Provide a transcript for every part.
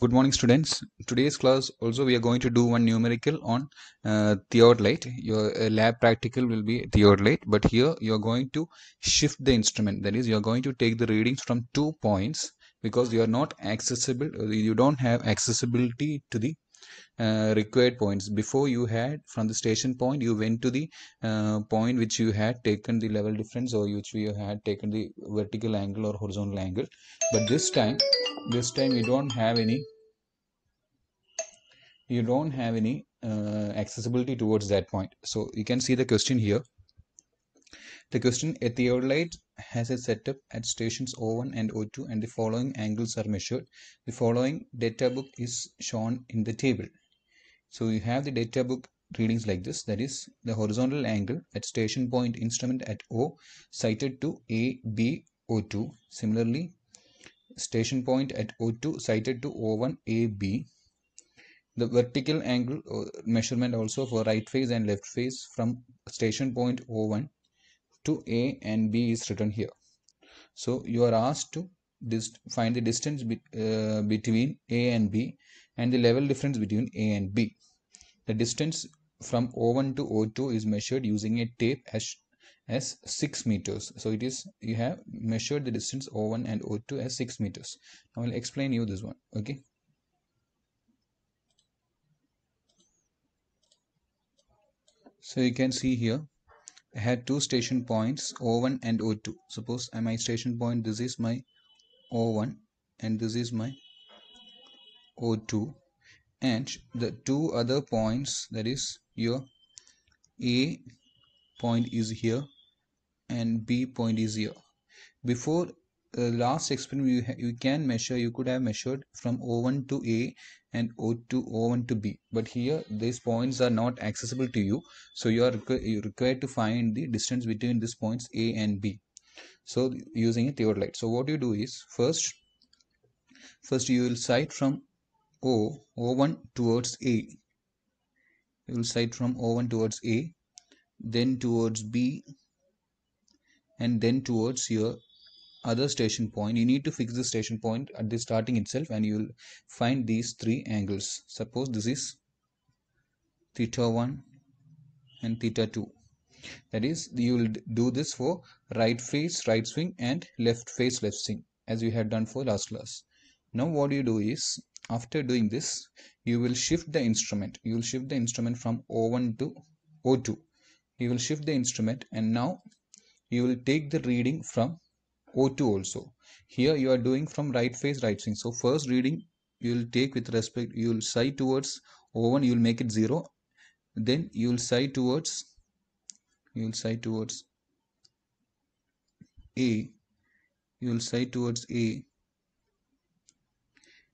good morning students today's class also we are going to do one numerical on uh, theodolite your uh, lab practical will be theodolite but here you're going to shift the instrument that is you're going to take the readings from two points because you are not accessible uh, you don't have accessibility to the uh, required points before you had from the station point you went to the uh, point which you had taken the level difference or which you had taken the vertical angle or horizontal angle but this time this time you don't have any you don't have any uh, accessibility towards that point so you can see the question here the question a theodolite has a setup at stations O1 and O2 and the following angles are measured. The following data book is shown in the table. So you have the data book readings like this that is the horizontal angle at station point instrument at O cited to A B O2. Similarly station point at O2 sighted to O1AB. The vertical angle uh, measurement also for right face and left face from station point O1 to A and B is written here. So you are asked to find the distance be uh, between A and B and the level difference between A and B. The distance from O1 to O2 is measured using a tape as as 6 meters. So it is, you have measured the distance O1 and O2 as 6 meters. I will explain you this one. Okay. So you can see here, I had two station points O1 and O2. Suppose uh, my station point, this is my O1 and this is my O2 and the two other points that is your A point is here and B point is here. Before uh, last experiment you, you can measure, you could have measured from O1 to A and O2, O1 to B. But here these points are not accessible to you. So you are requ you're required to find the distance between these points A and B. So using a theodolite. So what you do is first, first you will sight from O, O1 towards A. You will sight from O1 towards A, then towards B, and then towards your other station point you need to fix the station point at the starting itself and you'll find these three angles suppose this is theta 1 and theta 2 that is you will do this for right face right swing and left face left swing as we had done for last class now what you do is after doing this you will shift the instrument you will shift the instrument from o1 to o2 you will shift the instrument and now you will take the reading from O2 also. Here you are doing from right face, right swing. So first reading you will take with respect, you will side towards O1, you will make it 0. Then you will side towards, you will side towards A. You will side towards A.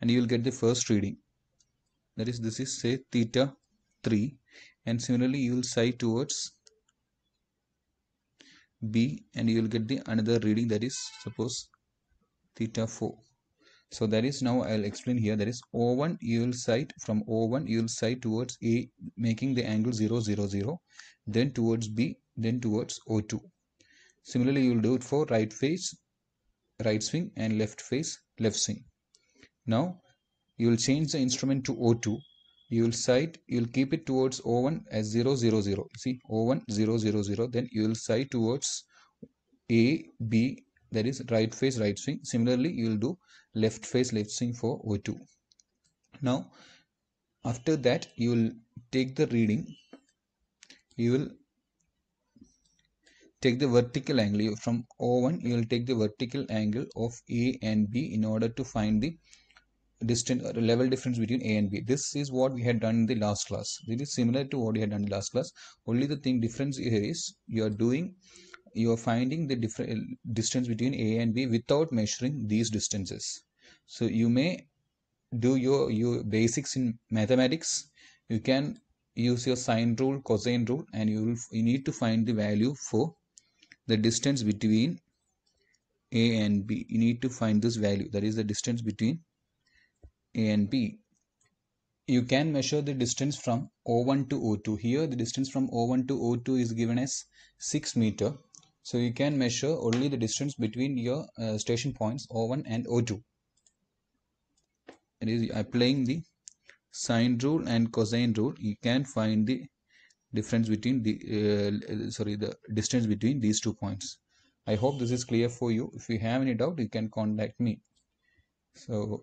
And you will get the first reading. That is, this is say theta 3. And similarly, you will side towards b and you will get the another reading that is suppose theta 4 so that is now i'll explain here that is o1 you will sight from o1 you will sight towards a making the angle 0 0 0 then towards b then towards o2 similarly you will do it for right face right swing and left face left swing now you will change the instrument to o2 you will sight you will keep it towards o1 as 0 0 0 see o1 0 0 0 then you will sight towards a b that is right face right swing similarly you will do left face left swing for o2 now after that you will take the reading you will take the vertical angle from O1 you will take the vertical angle of A and B in order to find the distance or uh, level difference between a and b this is what we had done in the last class this is similar to what we had done in the last class only the thing difference here is you are doing you are finding the different uh, distance between a and b without measuring these distances so you may do your your basics in mathematics you can use your sine rule cosine rule and you will you need to find the value for the distance between a and b you need to find this value that is the distance between and B. You can measure the distance from O1 to O2. Here the distance from O1 to O2 is given as 6 meter. So you can measure only the distance between your uh, station points O1 and O2. It is applying the sine rule and cosine rule. You can find the difference between the uh, sorry the distance between these two points. I hope this is clear for you. If you have any doubt, you can contact me. So